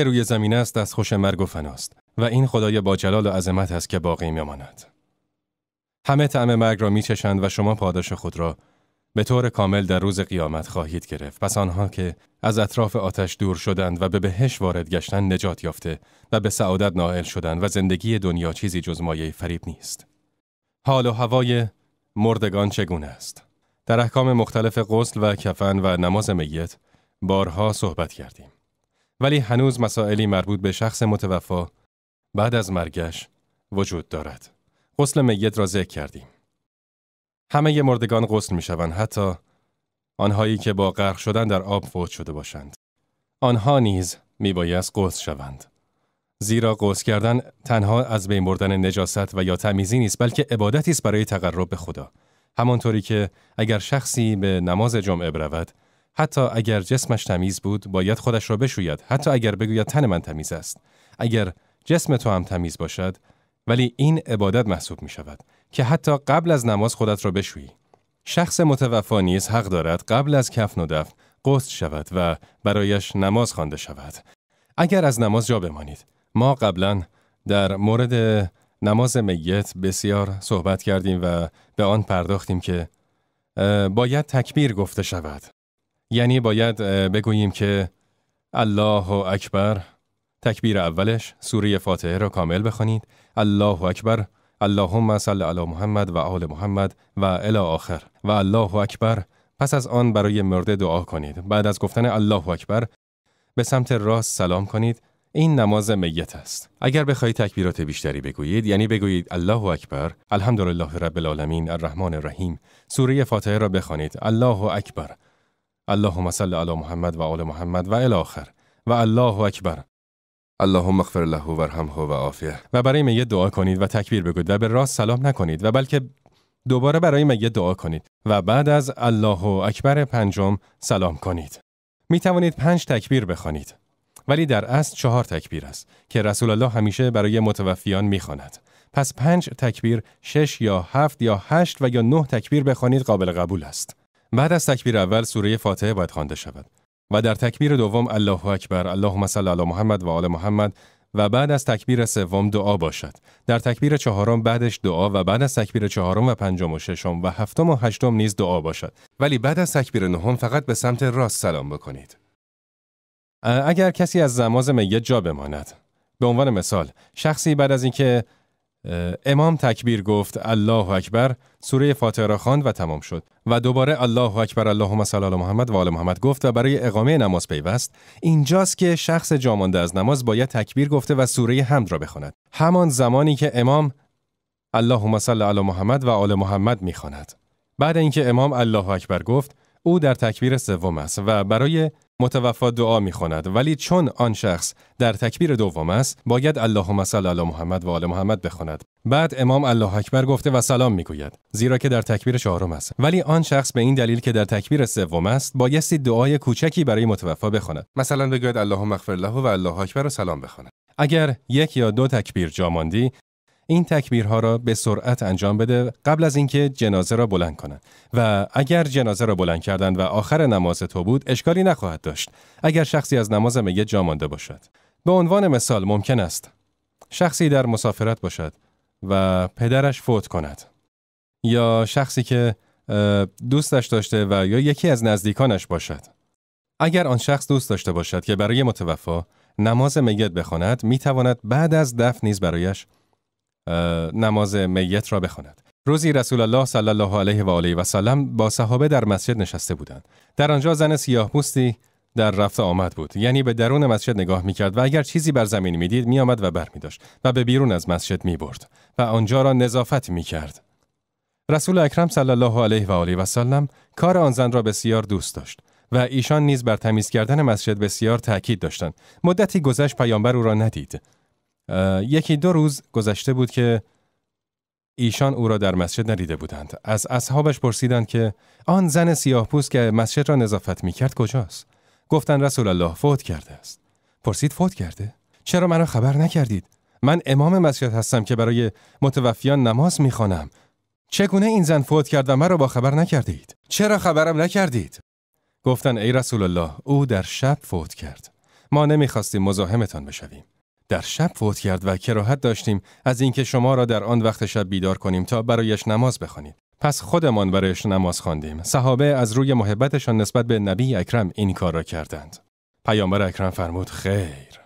که روی زمین است از خوش مرگ و فناست و این خدای با جلال و عظمت است که باقی میماند. همه طعم مرگ را میچشند و شما پاداش خود را به طور کامل در روز قیامت خواهید گرفت پس آنها که از اطراف آتش دور شدند و به بهش وارد گشتن نجات یافته و به سعادت نائل شدند و زندگی دنیا چیزی جز مایه فریب نیست حال و هوای مردگان چگونه است در احکام مختلف غسل و کفن و نماز میت بارها صحبت کردیم ولی هنوز مسائلی مربوط به شخص متوفا بعد از مرگش وجود دارد. غسل میت را ذکر کردیم. همه مردگان غسل می شوند حتی آنهایی که با غرق شدن در آب فوت شده باشند. آنها نیز می بایست غسل شوند. زیرا غسل کردن تنها از بین بردن نجاست و یا تمیزی نیست بلکه عبادتی است برای تقرب به خدا همانطوری که اگر شخصی به نماز جمعه برود حتی اگر جسمش تمیز بود باید خودش را بشوید حتی اگر بگوید تن من تمیز است اگر جسم تو هم تمیز باشد ولی این عبادت محسوب می شود که حتی قبل از نماز خودت را بشویی شخص متوفا نیز حق دارد قبل از کفن و دفن قصد شود و برایش نماز خوانده شود اگر از نماز جا بمانید ما قبلا در مورد نماز میت بسیار صحبت کردیم و به آن پرداختیم که باید تکبیر گفته شود یعنی باید بگوییم که الله و اکبر تکبیر اولش سوره فاتحه را کامل بخوانید الله اکبر اللهم صل علی محمد و آل محمد و الی آخر و الله اکبر پس از آن برای مرده دعا کنید بعد از گفتن الله اکبر به سمت راست سلام کنید این نماز میت است اگر بخواهید تکبیرات بیشتری بگویید یعنی بگویید الله اکبر الحمدلله رب العالمین الرحمن الرحیم سوره فاتحه را بخوانید الله اکبر اللهم صل علی محمد و آل محمد و الی آخر و الله اکبر اللهم اغفر له و ارحمه و عافیه و برای میت دعا کنید و تکبیر بگوید و به راست سلام نکنید و بلکه دوباره برای میت دعا کنید و بعد از الله اکبر پنجم سلام کنید می توانید پنج تکبیر بخوانید ولی در اصل چهار تکبیر است که رسول الله همیشه برای متوفیان میخواند پس پنج تکبیر شش یا هفت یا هشت و یا نه تکبیر بخوانید قابل قبول است بعد از تکبیر اول سوره فاتحه باید خوانده شود و در تکبیر دوم الله اکبر اللهم صل علی محمد و آل محمد و بعد از تکبیر سوم دعا باشد در تکبیر چهارم بعدش دعا و بعد از تکبیر چهارم و پنجم و ششم و هفتم و هشتم نیز دعا باشد ولی بعد از تکبیر نهم فقط به سمت راست سلام بکنید اگر کسی از نماز میت جا بماند به عنوان مثال شخصی بعد از اینکه امام تکبیر گفت الله اکبر سوره فاتحه را خواند و تمام شد و دوباره الله اکبر اللهم صل علی محمد و آل محمد گفت و برای اقامه نماز پیوست اینجاست که شخص جامانده از نماز باید تکبیر گفته و سوره حمد را بخواند همان زمانی که امام اللهم صل علی محمد و آل محمد میخواند بعد اینکه امام الله اکبر گفت او در تکبیر سوم است و برای متوفا دعا می ولی چون آن شخص در تکبیر دوم است باید اللهم صل علی محمد و آل محمد بخواند بعد امام الله اکبر گفته و سلام میگوید زیرا که در تکبیر چهارم است ولی آن شخص به این دلیل که در تکبیر سوم است بایستی دعای کوچکی برای متوفا بخواند مثلا بگوید اللهم اغفر له و الله اکبر و سلام بخواند اگر یک یا دو تکبیر جا ماندی این تکبیرها را به سرعت انجام بده قبل از اینکه جنازه را بلند کنند و اگر جنازه را بلند کردند و آخر نماز تو بود اشکالی نخواهد داشت اگر شخصی از نماز میت جا مانده باشد به عنوان مثال ممکن است شخصی در مسافرت باشد و پدرش فوت کند یا شخصی که دوستش داشته و یا یکی از نزدیکانش باشد اگر آن شخص دوست داشته باشد که برای متوفا نماز میت بخواند میتواند بعد از دفن نیز برایش نماز میت را بخواند روزی رسول الله صلی الله علیه و آله و سلم با صحابه در مسجد نشسته بودند در آنجا زن سیاه پوستی در رفت آمد بود یعنی به درون مسجد نگاه می کرد و اگر چیزی بر زمین می دید می آمد و بر می داشت و به بیرون از مسجد می برد و آنجا را نظافت می کرد رسول اکرم صلی الله علیه و آله و سلم کار آن زن را بسیار دوست داشت و ایشان نیز بر تمیز کردن مسجد بسیار تاکید داشتند مدتی گذشت پیامبر او را ندید یکی دو روز گذشته بود که ایشان او را در مسجد ندیده بودند. از اصحابش پرسیدند که آن زن سیاه پوست که مسجد را نظافت می کرد کجاست؟ گفتند رسول الله فوت کرده است. پرسید فوت کرده؟ چرا مرا خبر نکردید؟ من امام مسجد هستم که برای متوفیان نماز می خوانم چگونه این زن فوت کرد و مرا با خبر نکردید؟ چرا خبرم نکردید؟ گفتند ای رسول الله او در شب فوت کرد. ما نمیخواستیم مزاحمتان بشویم. در شب فوت کرد و کراهت داشتیم از اینکه شما را در آن وقت شب بیدار کنیم تا برایش نماز بخوانید پس خودمان برایش نماز خواندیم صحابه از روی محبتشان نسبت به نبی اکرم این کار را کردند پیامبر اکرم فرمود خیر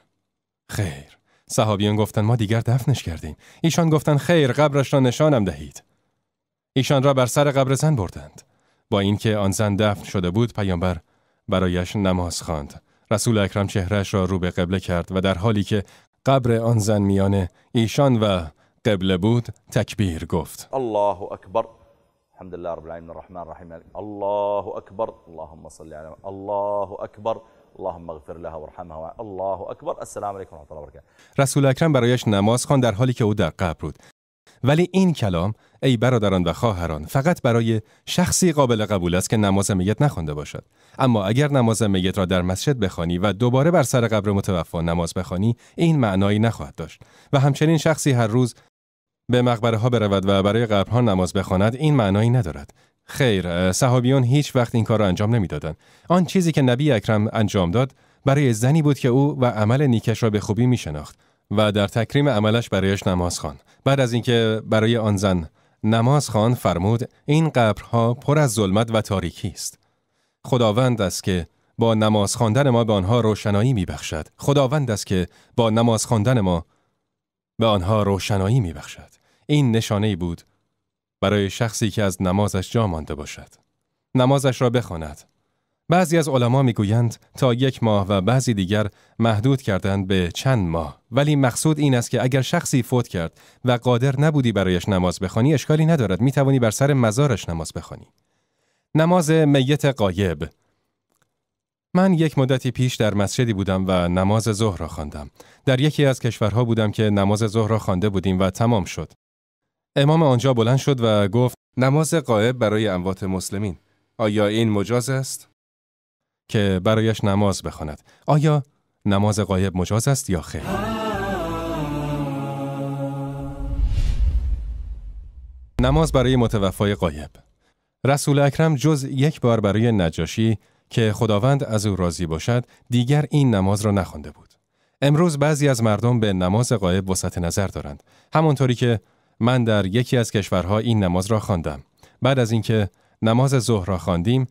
خیر صحابیان گفتند ما دیگر دفنش کردیم ایشان گفتند خیر قبرش را نشانم دهید ایشان را بر سر قبر زن بردند با اینکه آن زن دفن شده بود پیامبر برایش نماز خواند رسول اکرم چهرش را رو به قبله کرد و در حالی که قبر آن زن میانه ایشان و قبله بود تکبیر گفت الله اکبر الحمد لله رب العالمين الرحمن الرحيم الله اكبر اللهم صل على الله اكبر اللهم اغفر لها وارحمها الله اکبر السلام علیکم ورحمه الله وبرکاته رسول اکرم برایش نماز خوان در حالی که او در قبر بود ولی این کلام ای برادران و خواهران فقط برای شخصی قابل قبول است که نماز میت نخوانده باشد اما اگر نماز میت را در مسجد بخوانی و دوباره بر سر قبر متوفا نماز بخوانی این معنایی نخواهد داشت و همچنین شخصی هر روز به مقبره ها برود و برای قبرها نماز بخواند این معنایی ندارد خیر صحابیان هیچ وقت این کار را انجام نمیدادند آن چیزی که نبی اکرم انجام داد برای زنی بود که او و عمل نیکش را به خوبی می شناخت و در تکریم عملش برایش نماز خوان. بعد از اینکه برای آن زن نماز فرمود این قبرها پر از ظلمت و تاریکی است. خداوند است که با نماز خواندن ما به آنها روشنایی میبخشد. خداوند است که با نماز خواندن ما به آنها روشنایی میبخشد. این نشانه بود برای شخصی که از نمازش جا مانده باشد. نمازش را بخواند. بعضی از علما میگویند تا یک ماه و بعضی دیگر محدود کردند به چند ماه ولی مقصود این است که اگر شخصی فوت کرد و قادر نبودی برایش نماز بخوانی اشکالی ندارد می توانی بر سر مزارش نماز بخوانی نماز میت قایب من یک مدتی پیش در مسجدی بودم و نماز ظهر را خواندم در یکی از کشورها بودم که نماز ظهر را خوانده بودیم و تمام شد امام آنجا بلند شد و گفت نماز قایب برای اموات مسلمین آیا این مجاز است که برایش نماز بخواند. آیا نماز قایب مجاز است یا خیر؟ نماز برای متوفای قایب رسول اکرم جز یک بار برای نجاشی که خداوند از او راضی باشد دیگر این نماز را نخوانده بود. امروز بعضی از مردم به نماز قایب وسط نظر دارند. همونطوری که من در یکی از کشورها این نماز را خواندم. بعد از اینکه نماز ظهر را خواندیم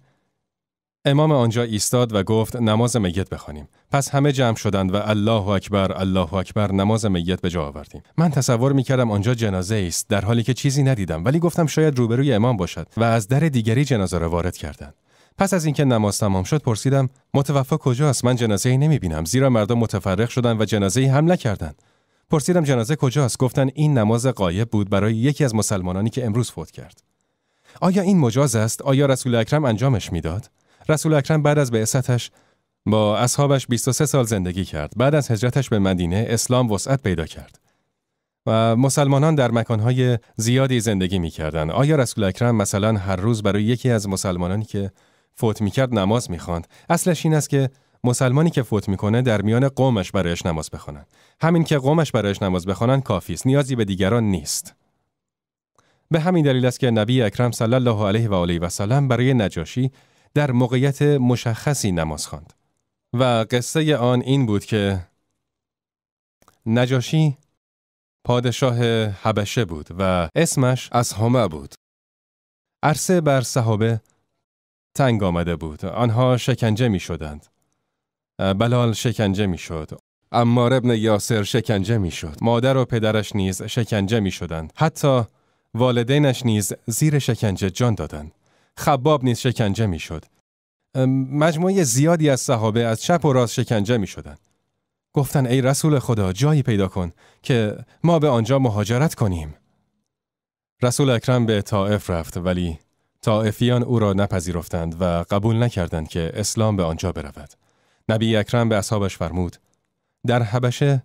امام آنجا ایستاد و گفت نماز میت بخوانیم. پس همه جمع شدند و الله اکبر الله اکبر نماز میت به جا آوردیم. من تصور میکردم آنجا جنازه است در حالی که چیزی ندیدم ولی گفتم شاید روبروی امام باشد و از در دیگری جنازه را وارد کردند. پس از اینکه نماز تمام شد پرسیدم متوفا کجاست من جنازه ای نمی بینم زیرا مردم متفرق شدند و جنازه ای حمله نکردند. پرسیدم جنازه کجاست گفتند این نماز قایب بود برای یکی از مسلمانانی که امروز فوت کرد. آیا این مجاز است؟ آیا رسول اکرم انجامش میداد؟ رسول اکرم بعد از بعثتش با اصحابش 23 سال زندگی کرد. بعد از هجرتش به مدینه اسلام وسعت پیدا کرد. و مسلمانان در مکانهای زیادی زندگی کردن. آیا رسول اکرم مثلا هر روز برای یکی از مسلمانانی که فوت میکرد نماز میخواند؟ اصلش این است که مسلمانی که فوت میکنه در میان قومش برایش نماز بخوانند. همین که قومش برایش نماز بخوانند کافی است. نیازی به دیگران نیست. به همین دلیل است که نبی اکرم صلی الله علیه و آله و سلم برای نجاشی در موقعیت مشخصی نماز خواند و قصه آن این بود که نجاشی پادشاه حبشه بود و اسمش از همه بود عرصه بر صحابه تنگ آمده بود آنها شکنجه می شدند بلال شکنجه می شد امار ابن یاسر شکنجه می شد مادر و پدرش نیز شکنجه می شدند حتی والدینش نیز زیر شکنجه جان دادند خباب نیز شکنجه میشد. مجموعه زیادی از صحابه از چپ و راست شکنجه می شدن. گفتن ای رسول خدا جایی پیدا کن که ما به آنجا مهاجرت کنیم. رسول اکرم به طائف رفت ولی طائفیان او را نپذیرفتند و قبول نکردند که اسلام به آنجا برود. نبی اکرم به اصحابش فرمود در حبشه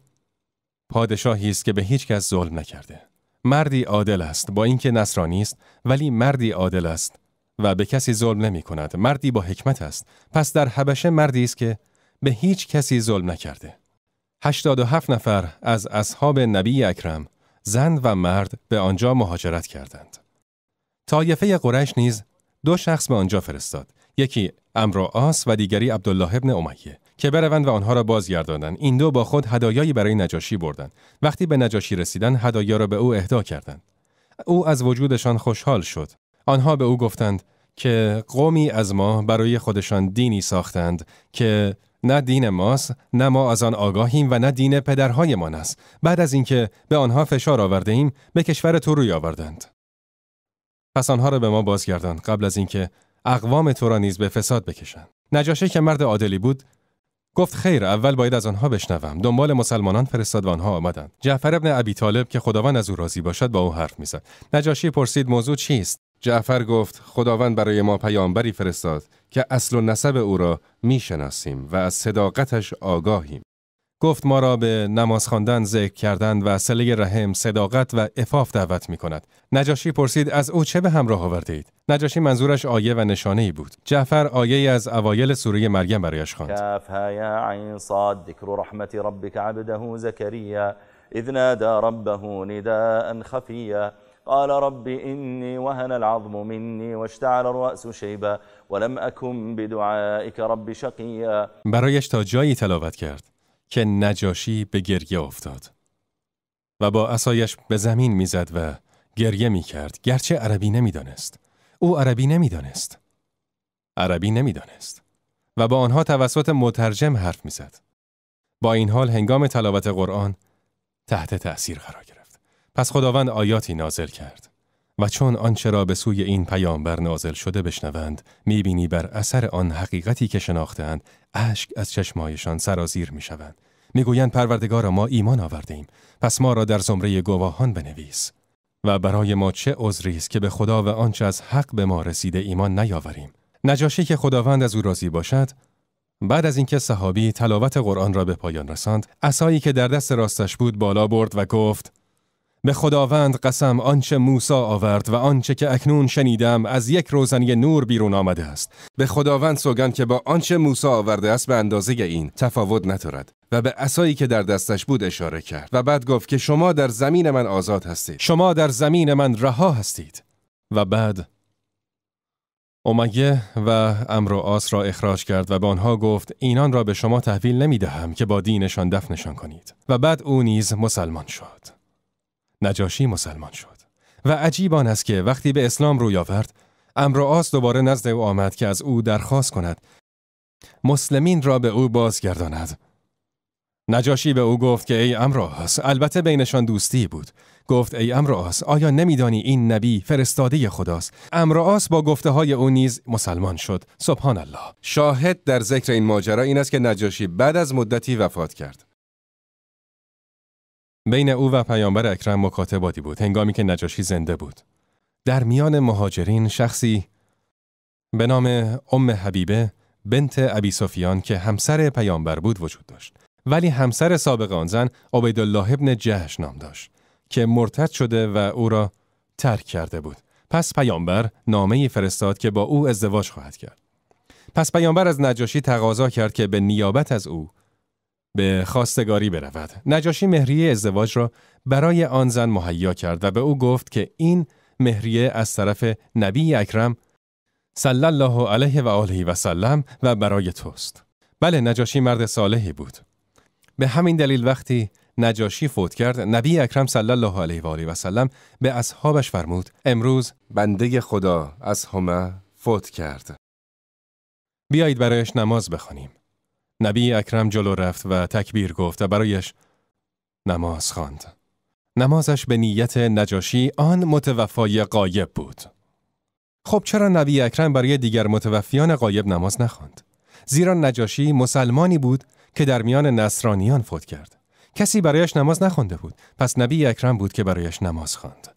پادشاهی است که به هیچ کس ظلم نکرده. مردی عادل است با اینکه نصرانی است ولی مردی عادل است و به کسی ظلم نمی کند مردی با حکمت است پس در حبشه مردی است که به هیچ کسی ظلم نکرده 87 نفر از اصحاب نبی اکرم زن و مرد به آنجا مهاجرت کردند طایفه قریش نیز دو شخص به آنجا فرستاد یکی امرو آس و دیگری عبدالله ابن امیه که بروند و آنها را بازگردانند این دو با خود هدایایی برای نجاشی بردند وقتی به نجاشی رسیدن هدایا را به او اهدا کردند او از وجودشان خوشحال شد آنها به او گفتند که قومی از ما برای خودشان دینی ساختند که نه دین ماست نه ما از آن آگاهیم و نه دین پدرهایمان است بعد از اینکه به آنها فشار آورده ایم به کشور تو روی آوردند پس آنها را به ما بازگردان قبل از اینکه اقوام تو را نیز به فساد بکشند نجاشی که مرد عادلی بود گفت خیر اول باید از آنها بشنوم دنبال مسلمانان فرستاد و آنها آمدند جعفر ابن ابی طالب که خداوند از او راضی باشد با او حرف میزد نجاشی پرسید موضوع چیست جعفر گفت خداوند برای ما پیامبری فرستاد که اصل و نسب او را میشناسیم و از صداقتش آگاهیم. گفت ما را به نماز خواندن ذکر کردن و سله رحم صداقت و افاف دعوت می کند. نجاشی پرسید از او چه به همراه آورده اید؟ نجاشی منظورش آیه و نشانه ای بود. جعفر آیه ای از اوایل سوره مریم برایش خواند. کاف یا عین صاد ذکر رحمت ربک عبده زکریا اذ نادی ربه نداء خفیا قال رب إني وهن العظم مني واشتعل الرأس شيبا ولم أكن بدعائك رب شقيا برایش تا جایی تلاوت کرد که نجاشی به گریه افتاد و با اسایش به زمین میزد و گریه می کرد گرچه عربی نمیدانست او عربی نمیدانست عربی نمیدانست و با آنها توسط مترجم حرف میزد با این حال هنگام تلاوت قرآن تحت تأثیر قرار گرفت پس خداوند آیاتی نازل کرد و چون آنچه را به سوی این پیامبر نازل شده بشنوند میبینی بر اثر آن حقیقتی که شناختند اشک از چشمایشان سرازیر میشوند میگویند پروردگارا ما ایمان آوردیم پس ما را در زمره گواهان بنویس و برای ما چه عذری است که به خدا و آنچه از حق به ما رسیده ایمان نیاوریم نجاشی که خداوند از او راضی باشد بعد از اینکه صحابی تلاوت قرآن را به پایان رساند عصایی که در دست راستش بود بالا برد و گفت به خداوند قسم آنچه موسی آورد و آنچه که اکنون شنیدم از یک روزنی نور بیرون آمده است به خداوند سوگند که با آنچه موسی آورده است به اندازه این تفاوت ندارد و به اسایی که در دستش بود اشاره کرد و بعد گفت که شما در زمین من آزاد هستید شما در زمین من رها هستید و بعد اومگه و امر و آس را اخراج کرد و به آنها گفت اینان را به شما تحویل نمی دهم که با دینشان دفنشان کنید و بعد او نیز مسلمان شد نجاشی مسلمان شد و عجیب آن است که وقتی به اسلام روی آورد امرواس دوباره نزد او آمد که از او درخواست کند مسلمین را به او بازگرداند نجاشی به او گفت که ای امرواس البته بینشان دوستی بود گفت ای امرواس آیا نمیدانی این نبی فرستاده خداست امرواس با گفته های او نیز مسلمان شد سبحان الله شاهد در ذکر این ماجرا این است که نجاشی بعد از مدتی وفات کرد بین او و پیامبر اکرم مکاتباتی بود هنگامی که نجاشی زنده بود. در میان مهاجرین شخصی به نام ام حبیبه بنت ابی سفیان که همسر پیامبر بود وجود داشت. ولی همسر سابق آن زن عبیدالله ابن جهش نام داشت که مرتد شده و او را ترک کرده بود. پس پیامبر نامه فرستاد که با او ازدواج خواهد کرد. پس پیامبر از نجاشی تقاضا کرد که به نیابت از او به خواستگاری برود. نجاشی مهریه ازدواج را برای آن زن مهیا کرد و به او گفت که این مهریه از طرف نبی اکرم صلی الله علیه و آله و سلم و برای توست. بله نجاشی مرد صالحی بود. به همین دلیل وقتی نجاشی فوت کرد نبی اکرم صلی الله علیه و آله و سلم به اصحابش فرمود امروز بنده خدا از همه فوت کرد بیایید برایش نماز بخوانیم نبی اکرم جلو رفت و تکبیر گفت و برایش نماز خواند. نمازش به نیت نجاشی آن متوفای قایب بود. خب چرا نبی اکرم برای دیگر متوفیان قایب نماز نخواند؟ زیرا نجاشی مسلمانی بود که در میان نصرانیان فوت کرد. کسی برایش نماز نخوانده بود پس نبی اکرم بود که برایش نماز خواند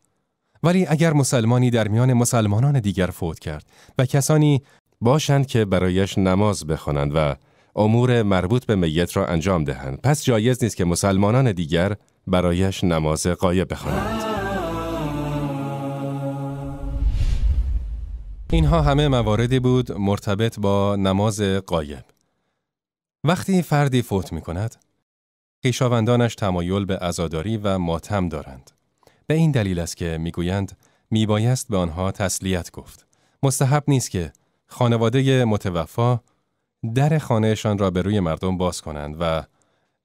ولی اگر مسلمانی در میان مسلمانان دیگر فوت کرد و کسانی باشند که برایش نماز بخوانند و امور مربوط به میت را انجام دهند پس جایز نیست که مسلمانان دیگر برایش نماز قایب بخوانند اینها همه مواردی بود مرتبط با نماز قایب وقتی فردی فوت می کند خویشاوندانش تمایل به ازاداری و ماتم دارند به این دلیل است که میگویند میبایست به آنها تسلیت گفت مستحب نیست که خانواده متوفا در خانهشان را به روی مردم باز کنند و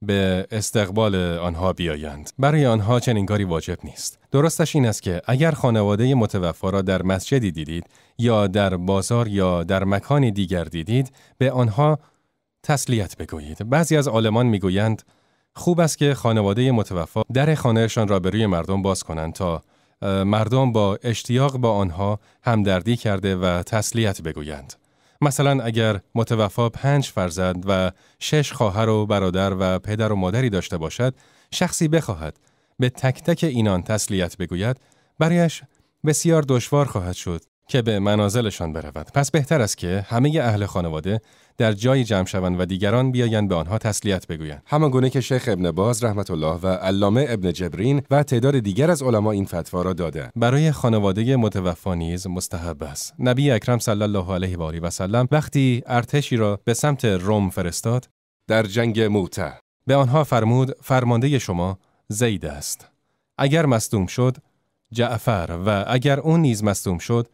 به استقبال آنها بیایند برای آنها چنین کاری واجب نیست درستش این است که اگر خانواده متوفا را در مسجدی دیدید یا در بازار یا در مکانی دیگر دیدید به آنها تسلیت بگویید بعضی از آلمان میگویند خوب است که خانواده متوفا در خانهشان را به روی مردم باز کنند تا مردم با اشتیاق با آنها همدردی کرده و تسلیت بگویند مثلا اگر متوفا پنج فرزند و شش خواهر و برادر و پدر و مادری داشته باشد شخصی بخواهد به تک تک اینان تسلیت بگوید برایش بسیار دشوار خواهد شد که به منازلشان برود پس بهتر است که همه اهل خانواده در جایی جمع شوند و دیگران بیایند به آنها تسلیت بگویند همان گونه که شیخ ابن باز رحمت الله و علامه ابن جبرین و تعداد دیگر از علما این فتوا را داده برای خانواده متوفا نیز مستحب است نبی اکرم صلی الله علیه و آله و سلم وقتی ارتشی را به سمت روم فرستاد در جنگ موته به آنها فرمود فرمانده شما زید است اگر مصدوم شد جعفر و اگر اون نیز مصدوم شد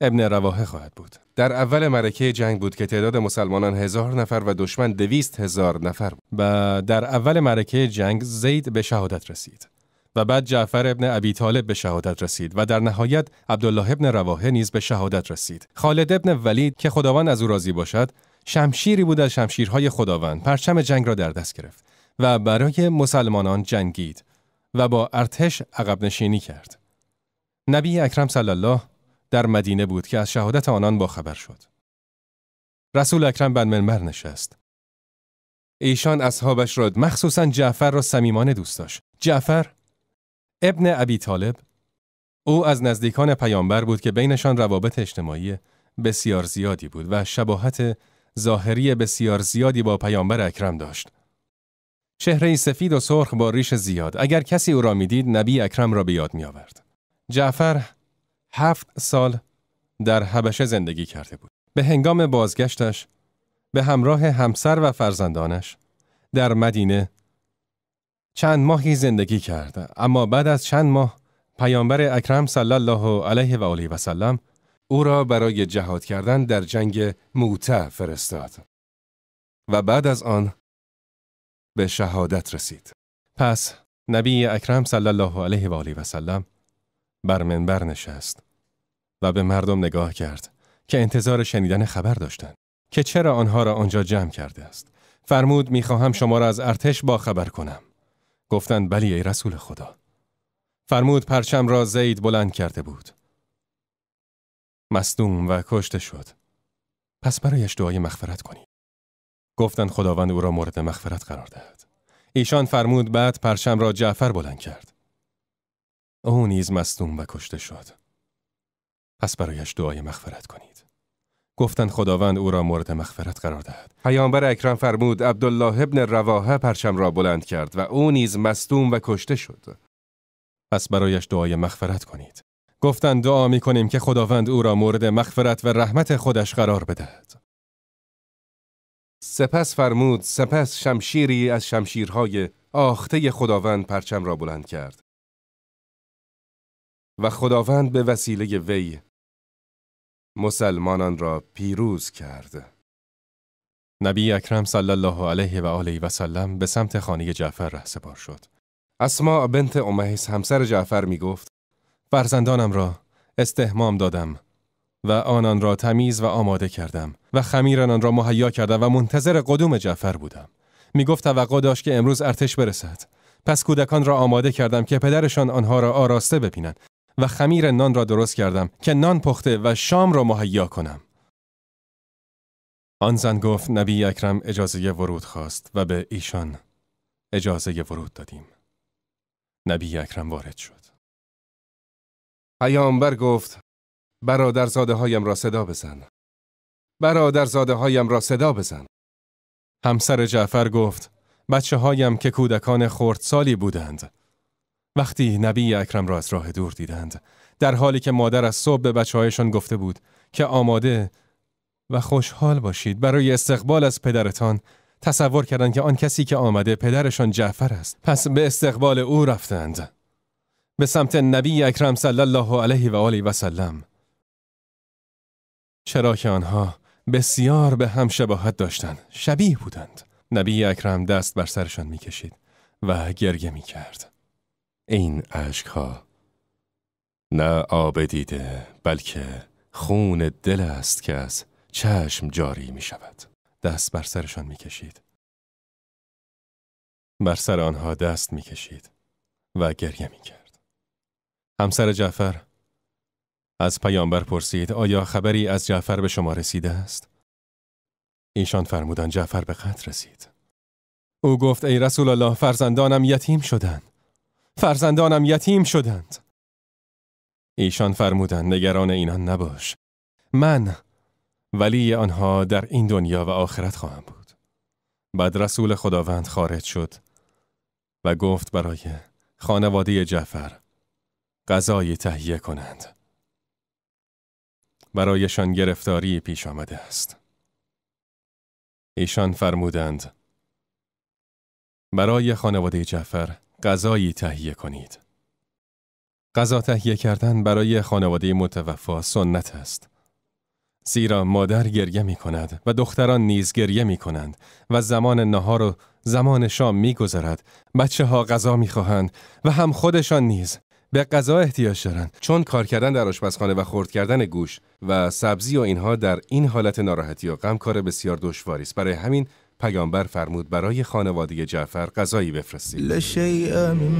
ابن رواحه خواهد بود. در اول مرکه جنگ بود که تعداد مسلمانان هزار نفر و دشمن دویست هزار نفر بود و در اول مرکه جنگ زید به شهادت رسید و بعد جعفر ابن ابی طالب به شهادت رسید و در نهایت عبدالله ابن رواحه نیز به شهادت رسید. خالد ابن ولید که خداوند از او راضی باشد شمشیری بود از شمشیرهای خداوند پرچم جنگ را در دست گرفت و برای مسلمانان جنگید و با ارتش عقب نشینی کرد. نبی اکرم صلی الله در مدینه بود که از شهادت آنان باخبر شد. رسول اکرم بن منبر نشست. ایشان اصحابش را مخصوصا جعفر را صمیمانه دوست داشت. جعفر ابن ابی طالب او از نزدیکان پیامبر بود که بینشان روابط اجتماعی بسیار زیادی بود و شباهت ظاهری بسیار زیادی با پیامبر اکرم داشت. چهره سفید و سرخ با ریش زیاد اگر کسی او را میدید نبی اکرم را به یاد می جعفر هفت سال در حبشه زندگی کرده بود. به هنگام بازگشتش به همراه همسر و فرزندانش در مدینه چند ماهی زندگی کرد اما بعد از چند ماه پیامبر اکرم صلی الله علیه و آله و سلم او را برای جهاد کردن در جنگ موته فرستاد و بعد از آن به شهادت رسید پس نبی اکرم صلی الله علیه و آله و سلم بر منبر نشست و به مردم نگاه کرد که انتظار شنیدن خبر داشتند که چرا آنها را آنجا جمع کرده است فرمود میخواهم شما را از ارتش با خبر کنم گفتند بلی ای رسول خدا فرمود پرچم را زید بلند کرده بود مصدوم و کشته شد پس برایش دعای مغفرت کنید گفتند خداوند او را مورد مغفرت قرار دهد ایشان فرمود بعد پرچم را جعفر بلند کرد او نیز مصدوم و کشته شد. پس برایش دعای مغفرت کنید. گفتند خداوند او را مورد مغفرت قرار دهد. پیامبر اکرم فرمود عبدالله ابن رواحه پرچم را بلند کرد و او نیز مصدوم و کشته شد. پس برایش دعای مغفرت کنید. گفتند دعا می کنیم که خداوند او را مورد مغفرت و رحمت خودش قرار بدهد. سپس فرمود سپس شمشیری از شمشیرهای آخته خداوند پرچم را بلند کرد و خداوند به وسیله وی مسلمانان را پیروز کرد. نبی اکرم صلی الله علیه و آله و سلم به سمت خانه جعفر رهسپار شد. اسما بنت امهیس همسر جعفر می گفت فرزندانم را استهمام دادم و آنان را تمیز و آماده کردم و خمیرانان را مهیا کردم و منتظر قدوم جعفر بودم. می گفت توقع داشت که امروز ارتش برسد. پس کودکان را آماده کردم که پدرشان آنها را آراسته ببینند و خمیر نان را درست کردم که نان پخته و شام را مهیا کنم. آن زن گفت نبی اکرم اجازه ورود خواست و به ایشان اجازه ورود دادیم. نبی اکرم وارد شد. پیامبر گفت برادرزاده هایم را صدا بزن. برادرزاده هایم را صدا بزن. همسر جعفر گفت بچه هایم که کودکان خردسالی بودند وقتی نبی اکرم را از راه دور دیدند در حالی که مادر از صبح به بچه هایشان گفته بود که آماده و خوشحال باشید برای استقبال از پدرتان تصور کردند که آن کسی که آمده پدرشان جعفر است پس به استقبال او رفتند به سمت نبی اکرم صلی الله علیه و آله و سلم چرا که آنها بسیار به هم شباهت داشتند شبیه بودند نبی اکرم دست بر سرشان میکشید و گریه میکرد این عشقها نه آب دیده بلکه خون دل است که از چشم جاری می شود دست بر سرشان می کشید بر سر آنها دست می کشید و گریه می کرد همسر جعفر از پیامبر پرسید آیا خبری از جعفر به شما رسیده است؟ ایشان فرمودند جعفر به قتل رسید او گفت ای رسول الله فرزندانم یتیم شدند فرزندانم یتیم شدند. ایشان فرمودند نگران اینان نباش. من ولی آنها در این دنیا و آخرت خواهم بود. بعد رسول خداوند خارج شد و گفت برای خانواده جعفر غذای تهیه کنند. برایشان گرفتاری پیش آمده است. ایشان فرمودند برای خانواده جعفر غذایی تهیه کنید. غذا تهیه کردن برای خانواده متوفا سنت است. زیرا مادر گریه می کند و دختران نیز گریه می کنند و زمان نهار و زمان شام می گذرد. بچه ها غذا می خواهند و هم خودشان نیز به غذا احتیاج دارند چون کار کردن در آشپزخانه و خرد کردن گوش و سبزی و اینها در این حالت ناراحتی و غم کار بسیار دشواری است برای همین پیامبر فرمود برای خانواده جعفر غذایی بفرستید